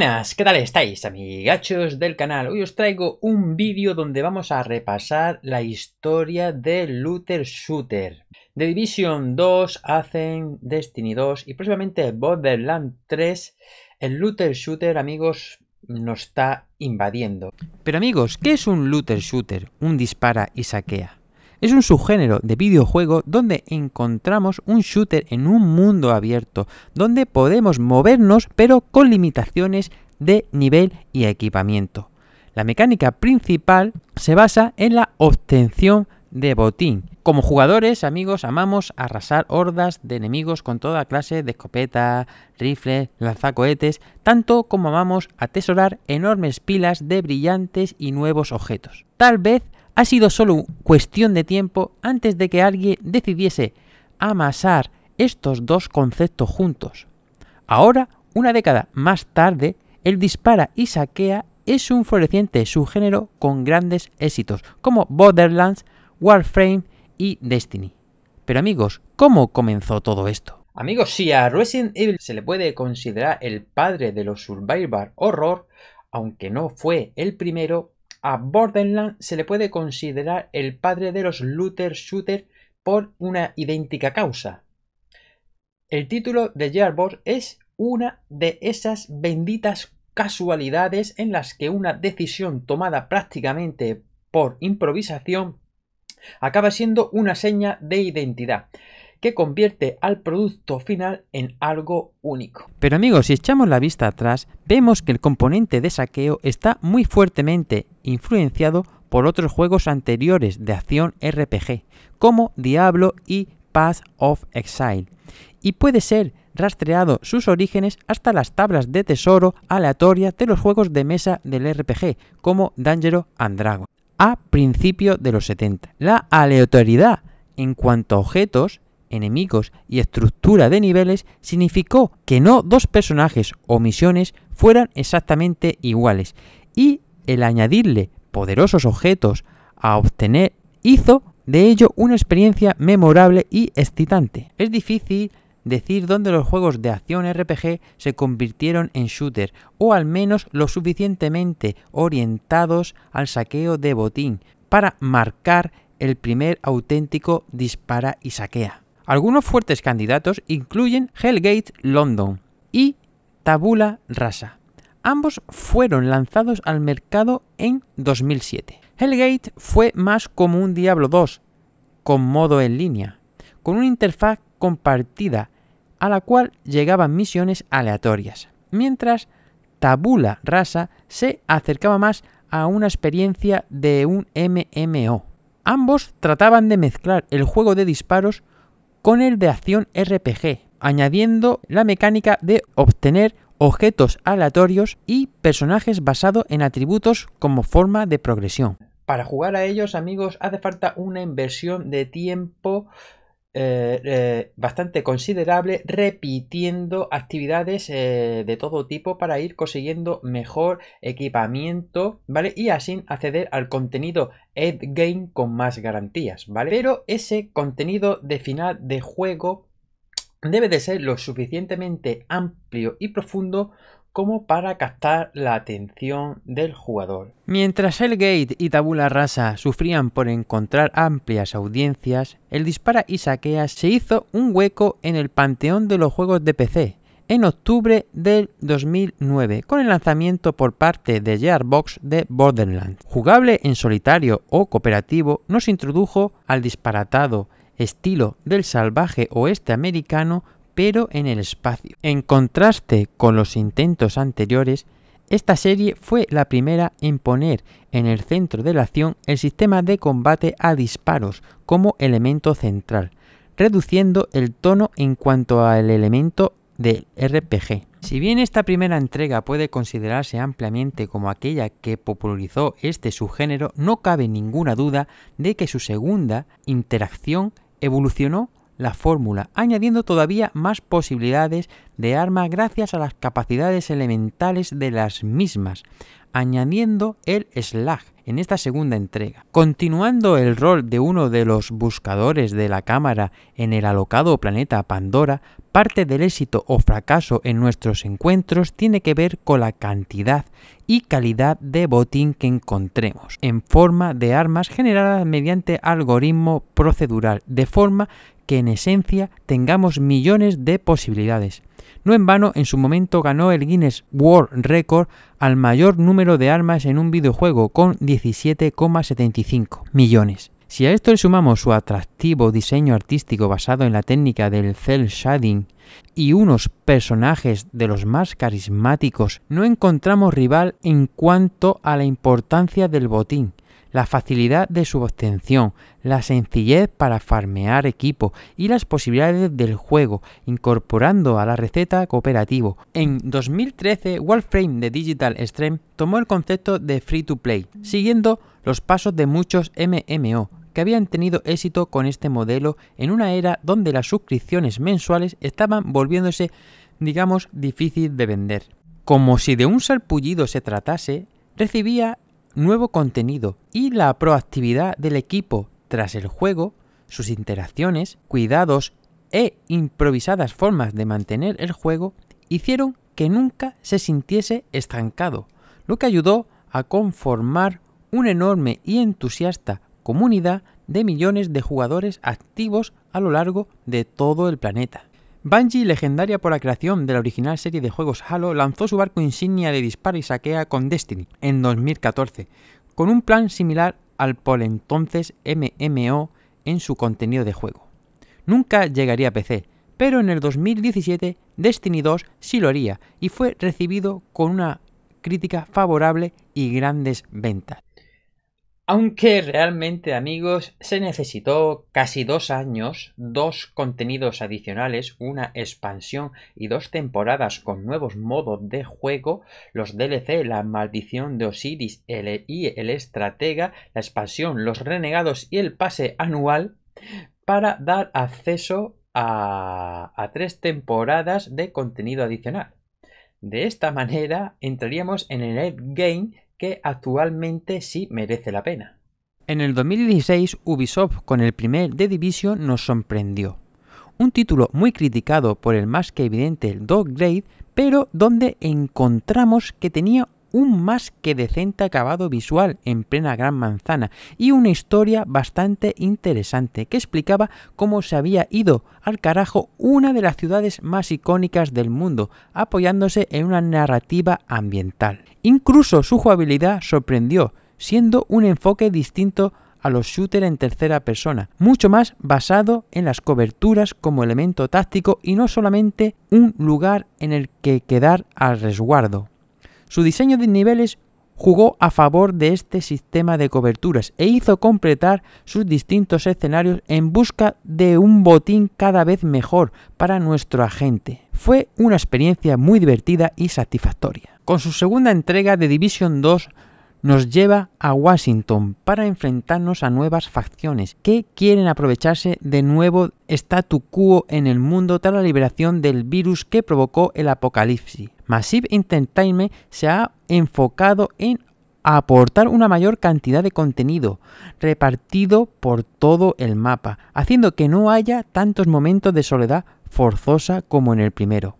¿qué tal estáis amigachos del canal? Hoy os traigo un vídeo donde vamos a repasar la historia de Luther Shooter. The Division 2 hacen Destiny 2 y próximamente Borderland 3. El Luther Shooter, amigos, nos está invadiendo. Pero amigos, ¿qué es un Luther Shooter? Un dispara y saquea. Es un subgénero de videojuego donde encontramos un shooter en un mundo abierto, donde podemos movernos pero con limitaciones de nivel y equipamiento. La mecánica principal se basa en la obtención de botín. Como jugadores, amigos, amamos arrasar hordas de enemigos con toda clase de escopeta, rifles, lanzacohetes, tanto como amamos atesorar enormes pilas de brillantes y nuevos objetos. Tal vez ha sido solo cuestión de tiempo antes de que alguien decidiese amasar estos dos conceptos juntos. Ahora, una década más tarde, el dispara y saquea es un floreciente subgénero con grandes éxitos como Borderlands, Warframe y Destiny. Pero amigos, ¿cómo comenzó todo esto? Amigos, si a Resident Evil se le puede considerar el padre de los survival horror, aunque no fue el primero, a Borderland se le puede considerar el padre de los looter shooter por una idéntica causa. El título de Jarboard es una de esas benditas casualidades en las que una decisión tomada prácticamente por improvisación acaba siendo una seña de identidad que convierte al producto final en algo único. Pero amigos, si echamos la vista atrás, vemos que el componente de saqueo está muy fuertemente influenciado por otros juegos anteriores de acción RPG, como Diablo y Path of Exile, y puede ser rastreado sus orígenes hasta las tablas de tesoro aleatorias de los juegos de mesa del RPG, como Dangerous and Dragon, a principio de los 70. La aleatoriedad en cuanto a objetos enemigos y estructura de niveles significó que no dos personajes o misiones fueran exactamente iguales y el añadirle poderosos objetos a obtener hizo de ello una experiencia memorable y excitante. Es difícil decir dónde los juegos de acción RPG se convirtieron en shooter, o al menos lo suficientemente orientados al saqueo de botín, para marcar el primer auténtico dispara y saquea. Algunos fuertes candidatos incluyen Hellgate London y Tabula Rasa. Ambos fueron lanzados al mercado en 2007. Hellgate fue más como un Diablo 2, con modo en línea, con una interfaz compartida a la cual llegaban misiones aleatorias, mientras Tabula Rasa se acercaba más a una experiencia de un MMO. Ambos trataban de mezclar el juego de disparos con el de acción RPG, añadiendo la mecánica de obtener objetos aleatorios y personajes basados en atributos como forma de progresión. Para jugar a ellos, amigos, hace falta una inversión de tiempo eh, eh, bastante considerable repitiendo actividades eh, de todo tipo para ir consiguiendo mejor equipamiento, ¿vale? Y así acceder al contenido endgame con más garantías, ¿vale? Pero ese contenido de final de juego debe de ser lo suficientemente amplio y profundo como para captar la atención del jugador. Mientras Hellgate y Tabula Rasa sufrían por encontrar amplias audiencias, el Dispara y Saquea se hizo un hueco en el panteón de los juegos de PC en octubre del 2009 con el lanzamiento por parte de Gearbox de Borderlands. Jugable en solitario o cooperativo, nos introdujo al disparatado estilo del salvaje oeste americano pero en el espacio. En contraste con los intentos anteriores, esta serie fue la primera en poner en el centro de la acción el sistema de combate a disparos como elemento central, reduciendo el tono en cuanto al elemento del RPG. Si bien esta primera entrega puede considerarse ampliamente como aquella que popularizó este subgénero, no cabe ninguna duda de que su segunda interacción evolucionó la fórmula, añadiendo todavía más posibilidades de arma gracias a las capacidades elementales de las mismas, añadiendo el slag en esta segunda entrega. Continuando el rol de uno de los buscadores de la cámara en el alocado planeta Pandora, parte del éxito o fracaso en nuestros encuentros tiene que ver con la cantidad y calidad de botín que encontremos, en forma de armas generadas mediante algoritmo procedural, de forma que en esencia tengamos millones de posibilidades. No en vano, en su momento ganó el Guinness World Record al mayor número de armas en un videojuego, con 17,75 millones. Si a esto le sumamos su atractivo diseño artístico basado en la técnica del cel shading y unos personajes de los más carismáticos, no encontramos rival en cuanto a la importancia del botín, la facilidad de su obtención, la sencillez para farmear equipo y las posibilidades del juego, incorporando a la receta cooperativo. En 2013, Warframe de Digital Extreme tomó el concepto de free to play, siguiendo los pasos de muchos MMO que habían tenido éxito con este modelo en una era donde las suscripciones mensuales estaban volviéndose, digamos, difícil de vender. Como si de un salpullido se tratase, recibía nuevo contenido y la proactividad del equipo tras el juego, sus interacciones, cuidados e improvisadas formas de mantener el juego hicieron que nunca se sintiese estancado, lo que ayudó a conformar una enorme y entusiasta comunidad de millones de jugadores activos a lo largo de todo el planeta. Bungie, legendaria por la creación de la original serie de juegos Halo, lanzó su barco insignia de disparo y saquea con Destiny en 2014, con un plan similar al por entonces MMO en su contenido de juego. Nunca llegaría a PC, pero en el 2017 Destiny 2 sí lo haría y fue recibido con una crítica favorable y grandes ventas. Aunque realmente amigos se necesitó casi dos años, dos contenidos adicionales, una expansión y dos temporadas con nuevos modos de juego, los DLC, la maldición de Osiris el, y el estratega, la expansión, los renegados y el pase anual para dar acceso a, tres temporadas de contenido adicional. De esta manera entraríamos en el endgame que actualmente sí merece la pena. En el 2016, Ubisoft con el primer The Division nos sorprendió. Un título muy criticado por el más que evidente Dog Grade, pero donde encontramos que tenía un más que decente acabado visual en plena Gran Manzana y una historia bastante interesante que explicaba cómo se había ido al carajo una de las ciudades más icónicas del mundo, apoyándose en una narrativa ambiental. Incluso su jugabilidad sorprendió, siendo un enfoque distinto a los shooters en tercera persona, mucho más basado en las coberturas como elemento táctico y no solamente un lugar en el que quedar al resguardo. Su diseño de niveles jugó a favor de este sistema de coberturas e hizo completar sus distintos escenarios en busca de un botín cada vez mejor para nuestro agente. Fue una experiencia muy divertida y satisfactoria. Con su segunda entrega de Division 2 nos lleva a Washington para enfrentarnos a nuevas facciones que quieren aprovecharse de nuevo statu quo en el mundo tras la liberación del virus que provocó el apocalipsis. Massive Entertainment se ha enfocado en aportar una mayor cantidad de contenido repartido por todo el mapa, haciendo que no haya tantos momentos de soledad forzosa como en el primero.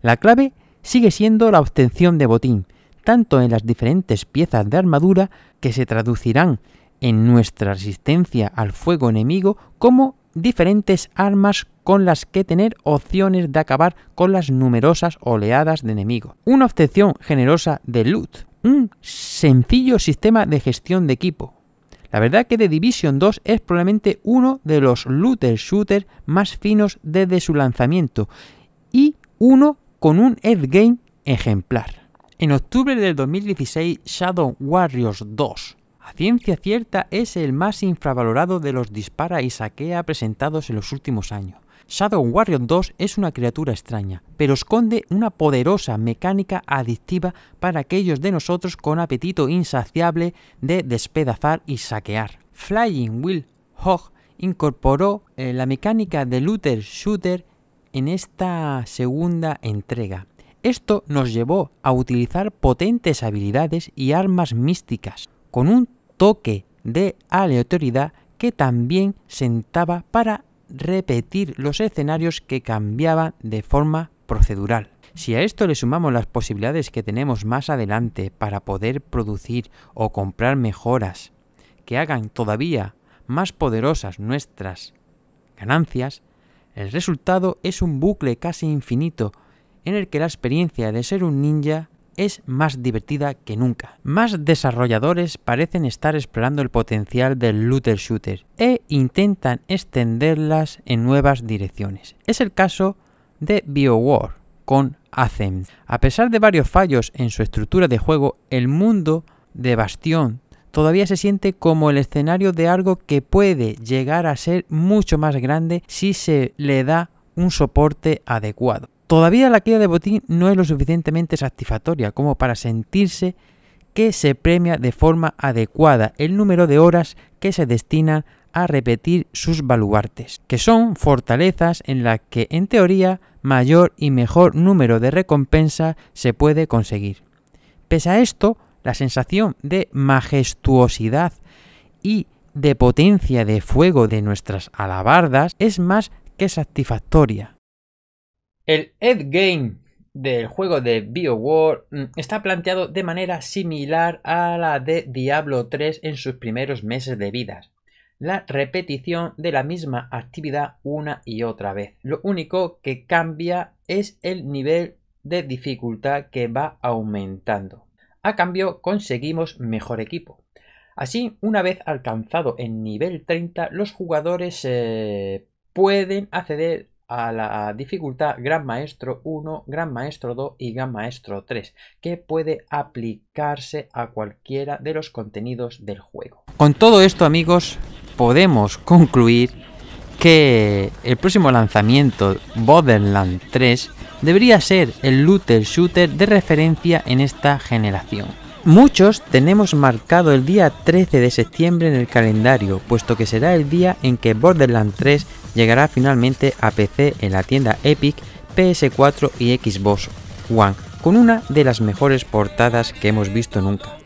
La clave sigue siendo la obtención de botín, tanto en las diferentes piezas de armadura que se traducirán en nuestra resistencia al fuego enemigo como diferentes armas con las que tener opciones de acabar con las numerosas oleadas de enemigos. Una obtención generosa de loot, un sencillo sistema de gestión de equipo. La verdad que The Division 2 es probablemente uno de los looter shooters más finos desde su lanzamiento y uno con un endgame ejemplar. En octubre del 2016, Shadow Warriors 2 a ciencia cierta es el más infravalorado de los dispara y saquea presentados en los últimos años. Shadow Warrior 2 es una criatura extraña, pero esconde una poderosa mecánica adictiva para aquellos de nosotros con apetito insaciable de despedazar y saquear. Flying Will Hog incorporó eh, la mecánica de Looter Shooter en esta segunda entrega. Esto nos llevó a utilizar potentes habilidades y armas místicas, con un toque de aleatoriedad que también sentaba para repetir los escenarios que cambiaban de forma procedural. Si a esto le sumamos las posibilidades que tenemos más adelante para poder producir o comprar mejoras que hagan todavía más poderosas nuestras ganancias, el resultado es un bucle casi infinito en el que la experiencia de ser un ninja es más divertida que nunca. Más desarrolladores parecen estar explorando el potencial del looter shooter e intentan extenderlas en nuevas direcciones. Es el caso de BioWar con Athem. A pesar de varios fallos en su estructura de juego, el mundo de Bastión todavía se siente como el escenario de algo que puede llegar a ser mucho más grande si se le da un soporte adecuado. Todavía la queda de botín no es lo suficientemente satisfactoria como para sentirse que se premia de forma adecuada el número de horas que se destinan a repetir sus baluartes, que son fortalezas en las que en teoría mayor y mejor número de recompensa se puede conseguir. Pese a esto, la sensación de majestuosidad y de potencia de fuego de nuestras alabardas es más que satisfactoria el endgame del juego de BioWare mm, está planteado de manera similar a la de Diablo 3 en sus primeros meses de vida. La repetición de la misma actividad una y otra vez. Lo único que cambia es el nivel de dificultad que va aumentando. A cambio conseguimos mejor equipo. Así, una vez alcanzado el nivel 30, los jugadores eh, pueden acceder a la dificultad Gran Maestro 1, Gran Maestro 2 y Gran Maestro 3, que puede aplicarse a cualquiera de los contenidos del juego. Con todo esto amigos, podemos concluir que el próximo lanzamiento, Borderland 3, debería ser el looter shooter de referencia en esta generación. Muchos tenemos marcado el día 13 de septiembre en el calendario, puesto que será el día en que Borderlands 3 llegará finalmente a PC en la tienda Epic, PS4 y Xbox One, con una de las mejores portadas que hemos visto nunca.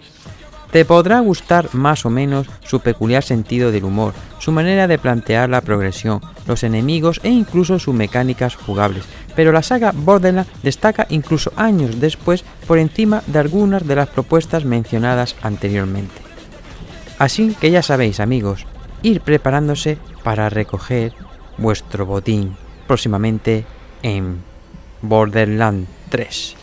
Te podrá gustar más o menos su peculiar sentido del humor, su manera de plantear la progresión, los enemigos e incluso sus mecánicas jugables, pero la saga Borderlands destaca incluso años después por encima de algunas de las propuestas mencionadas anteriormente. Así que ya sabéis amigos, ir preparándose para recoger vuestro botín próximamente en Borderlands 3.